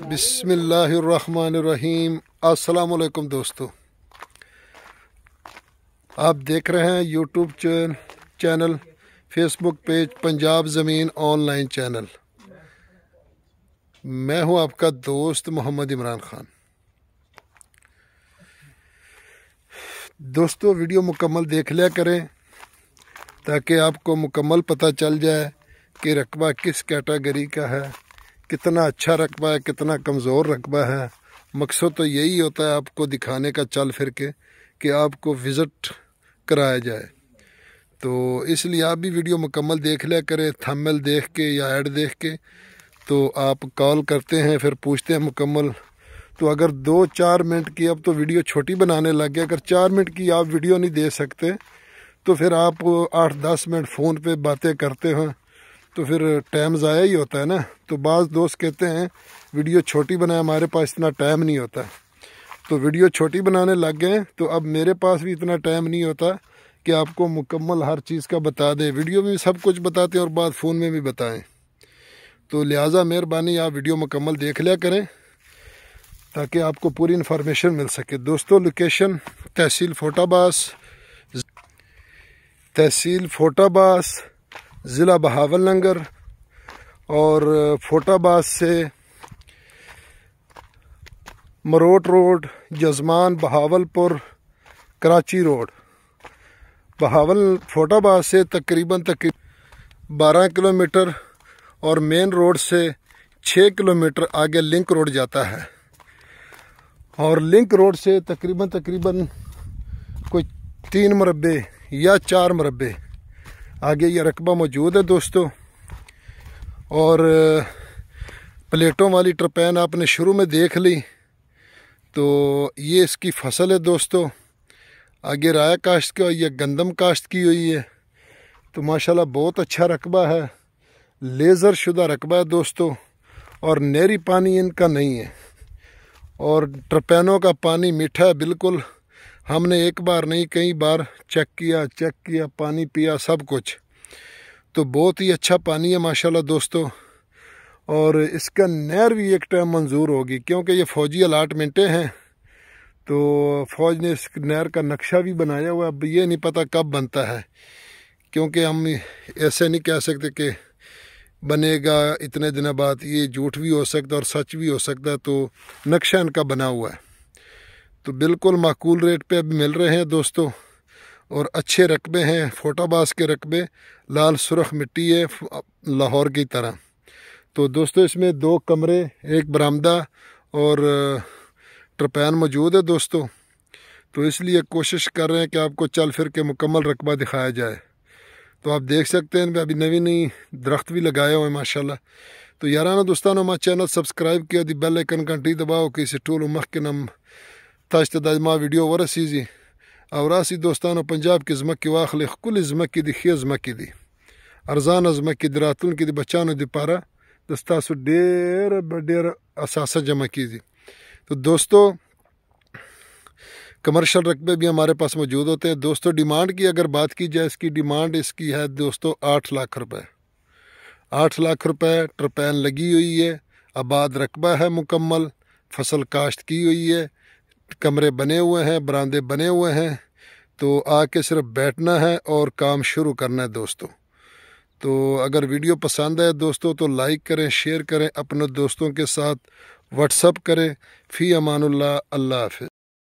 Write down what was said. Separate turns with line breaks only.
बिसमीम असलकुम दोस्तों आप देख रहे हैं YouTube channel Facebook page Punjab ज़मीन ऑनलाइन चैनल मैं हूं आपका दोस्त मोहम्मद इमरान खान दोस्तों वीडियो मुकम्मल देख लिया करें ताकि आपको मुकम्मल पता चल जाए कि रकबा किस कैटेगरी का है कितना अच्छा रकबा है कितना कमज़ोर रकबा है मकसद तो यही होता है आपको दिखाने का चल फिर के कि आपको विज़िट कराया जाए तो इसलिए आप भी वीडियो मुकम्मल देख लिया करें थमल देख के या ऐड देख के तो आप कॉल करते हैं फिर पूछते हैं मुकम्मल तो अगर दो चार मिनट की अब तो वीडियो छोटी बनाने लग गए अगर चार मिनट की आप वीडियो नहीं दे सकते तो फिर आप आठ दस मिनट फ़ोन पे बातें करते हैं तो फिर टाइम ज़ाया ही होता है ना तो बाज़ दोस्त कहते हैं वीडियो छोटी बनाए हमारे पास इतना टाइम नहीं होता तो वीडियो छोटी बनाने लग गए तो अब मेरे पास भी इतना टाइम नहीं होता कि आपको मुकम्मल हर चीज़ का बता दें वीडियो में सब कुछ बताते हैं और बाद फ़ोन में भी बताएं तो लिहाजा मेहरबानी आप वीडियो मुकम्मल देख लिया करें ताकि आपको पूरी इन्फॉर्मेशन मिल सके दोस्तों लोकेशन तहसील फोटाबास तहसील फोटाबास ज़िला बहावल नगर और फोटाबाद से मरोट रोड जजमान बहावलपुर कराची रोड बहावल फोटाबाद से तकरीबन तक बारह किलोमीटर और मेन रोड से छः किलोमीटर आगे लिंक रोड जाता है और लिंक रोड से तकरीबन तकरीबन कोई तीन मरबे या चार मरबे आगे ये रकबा मौजूद है दोस्तों और प्लेटों वाली ट्रपैन आपने शुरू में देख ली तो ये इसकी फसल है दोस्तों आगे राया काश्त का या गंदम काश्त की हुई है तो माशाल्लाह बहुत अच्छा रकबा है लेज़र शुदा रकबा है दोस्तों और नहरी पानी इनका नहीं है और ट्रपैनों का पानी मीठा है बिल्कुल हमने एक बार नहीं कई बार चेक किया चेक किया पानी पिया सब कुछ तो बहुत ही अच्छा पानी है माशाल्लाह दोस्तों और इसका नहर भी एक टाइम मंजूर होगी क्योंकि ये फ़ौजी अलाटमेंटें हैं तो फ़ौज ने इस नहर का नक्शा भी बनाया हुआ अब ये नहीं पता कब बनता है क्योंकि हम ऐसे नहीं कह सकते कि बनेगा इतने दिनों बाद ये झूठ भी हो सकता और सच भी हो सकता तो नक्शा इनका बना हुआ है तो बिल्कुल माकूल रेट पे अब मिल रहे हैं दोस्तों और अच्छे रकबे हैं फोटाबाज के रकबे लाल सुरख मिट्टी है लाहौर की तरह तो दोस्तों इसमें दो कमरे एक बरामदा और ट्रपैन मौजूद है दोस्तों तो इसलिए कोशिश कर रहे हैं कि आपको चल फिर के मुकम्मल रकबा दिखाया जाए तो आप देख सकते हैं अभी नवी नई दरख्त भी लगाए हुए हैं माशाल्लाह तो याराना दोस्तान हमारा चैनल सब्सक्राइब किया दी बेल आइकन घंटी दबाओ कि इसे टूल उमख के नम تاسو ته د ما ویډیو ورسیږي او راسي دوستانو پنجاب کې زمکه واخلې خپل زمکه د خیز مکه دي ارزان زمکه دراتون کې د بچانو لپاره د تاسو ډېر ډېر اساسه جمع کیږي तो दोस्तों कमर्शियल रकबे भी हमारे पास मौजूद होते हैं दोस्तों डिमांड की अगर बात की जाए इसकी डिमांड इसकी है दोस्तों आठ लाख रुपए आठ लाख रुपए ट्रपैन लगी हुई है आबाद रकबा है मुकम्मल फसल काश्त की हुई है कमरे बने हुए हैं बरामदे बने हुए हैं तो आके सिर्फ बैठना है और काम शुरू करना है दोस्तों तो अगर वीडियो पसंद आए दोस्तों तो लाइक करें शेयर करें अपने दोस्तों के साथ व्हाट्सअप करें फ़ी अमानुल्ला अल्लाह हाफ